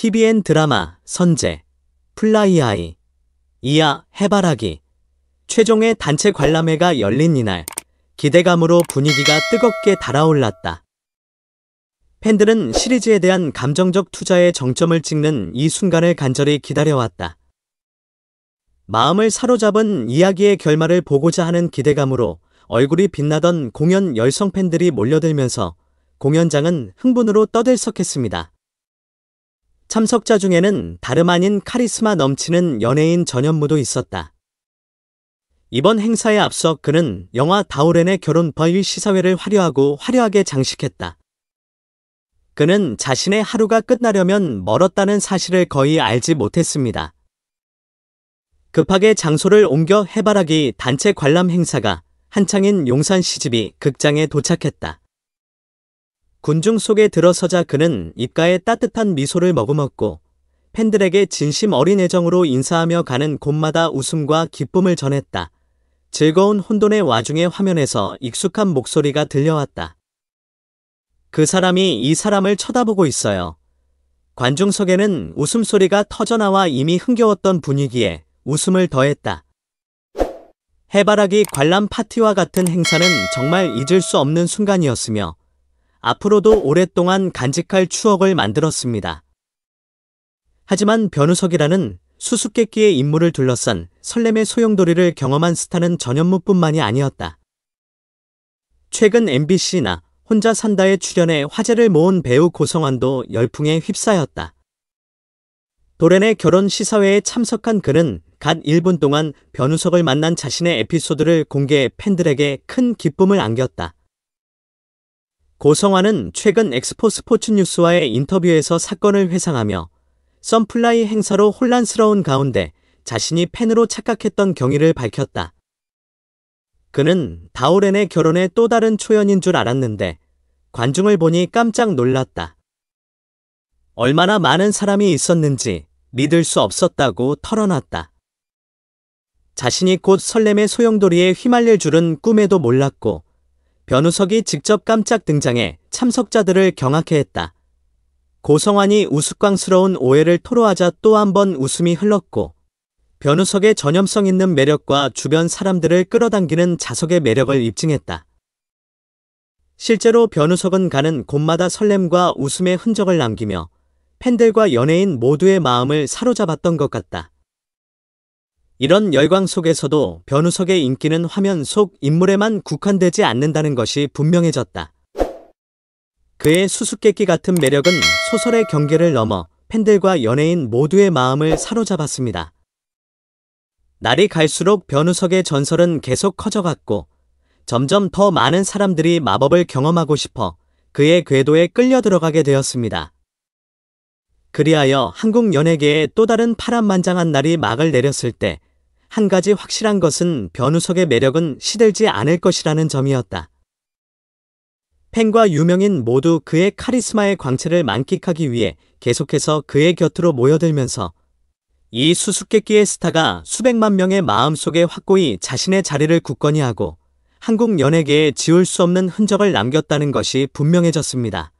TVN 드라마 선제, 플라이아이, 이야 해바라기, 최종의 단체 관람회가 열린 이날 기대감으로 분위기가 뜨겁게 달아올랐다. 팬들은 시리즈에 대한 감정적 투자의 정점을 찍는 이 순간을 간절히 기다려왔다. 마음을 사로잡은 이야기의 결말을 보고자 하는 기대감으로 얼굴이 빛나던 공연 열성 팬들이 몰려들면서 공연장은 흥분으로 떠들썩했습니다. 참석자 중에는 다름 아닌 카리스마 넘치는 연예인 전현무도 있었다. 이번 행사에 앞서 그는 영화 다우렌의 결혼 벌 시사회를 화려하고 화려하게 장식했다. 그는 자신의 하루가 끝나려면 멀었다는 사실을 거의 알지 못했습니다. 급하게 장소를 옮겨 해바라기 단체 관람 행사가 한창인 용산 시집이 극장에 도착했다. 군중 속에 들어서자 그는 입가에 따뜻한 미소를 머금었고 팬들에게 진심 어린 애정으로 인사하며 가는 곳마다 웃음과 기쁨을 전했다. 즐거운 혼돈의 와중에 화면에서 익숙한 목소리가 들려왔다. 그 사람이 이 사람을 쳐다보고 있어요. 관중석에는 웃음소리가 터져나와 이미 흥겨웠던 분위기에 웃음을 더했다. 해바라기 관람 파티와 같은 행사는 정말 잊을 수 없는 순간이었으며 앞으로도 오랫동안 간직할 추억을 만들었습니다. 하지만 변우석이라는 수수께끼의 임무를 둘러싼 설렘의 소용돌이를 경험한 스타는 전현무뿐만이 아니었다. 최근 MBC나 혼자 산다에 출연해 화제를 모은 배우 고성환도 열풍에 휩싸였다. 도렌의 결혼 시사회에 참석한 그는 갓 1분 동안 변우석을 만난 자신의 에피소드를 공개해 팬들에게 큰 기쁨을 안겼다. 고성환은 최근 엑스포 스포츠 뉴스와의 인터뷰에서 사건을 회상하며 썬플라이 행사로 혼란스러운 가운데 자신이 팬으로 착각했던 경위를 밝혔다. 그는 다오렌의 결혼에또 다른 초연인 줄 알았는데 관중을 보니 깜짝 놀랐다. 얼마나 많은 사람이 있었는지 믿을 수 없었다고 털어놨다. 자신이 곧 설렘의 소용돌이에 휘말릴 줄은 꿈에도 몰랐고 변우석이 직접 깜짝 등장해 참석자들을 경악해 했다. 고성환이 우스꽝스러운 오해를 토로하자 또 한 번 웃음이 흘렀고 변우석의 전염성 있는 매력과 주변 사람들을 끌어당기는 자석의 매력을 입증했다. 실제로 변우석은 가는 곳마다 설렘과 웃음의 흔적을 남기며 팬들과 연예인 모두의 마음을 사로잡았던 것 같다. 이런 열광 속에서도 변우석의 인기는 화면 속 인물에만 국한되지 않는다는 것이 분명해졌다. 그의 수수께끼 같은 매력은 소설의 경계를 넘어 팬들과 연예인 모두의 마음을 사로잡았습니다. 날이 갈수록 변우석의 전설은 계속 커져갔고 점점 더 많은 사람들이 마법을 경험하고 싶어 그의 궤도에 끌려 들어가게 되었습니다. 그리하여 한국 연예계에 또 다른 파란만장한 날이 막을 내렸을 때한 가지 확실한 것은 변우석의 매력은 시들지 않을 것이라는 점이었다. 팬과 유명인 모두 그의 카리스마의 광채를 만끽하기 위해 계속해서 그의 곁으로 모여들면서 이 수수께끼의 스타가 수백만 명의 마음속에 확고히 자신의 자리를 굳건히 하고 한국 연예계에 지울 수 없는 흔적을 남겼다는 것이 분명해졌습니다.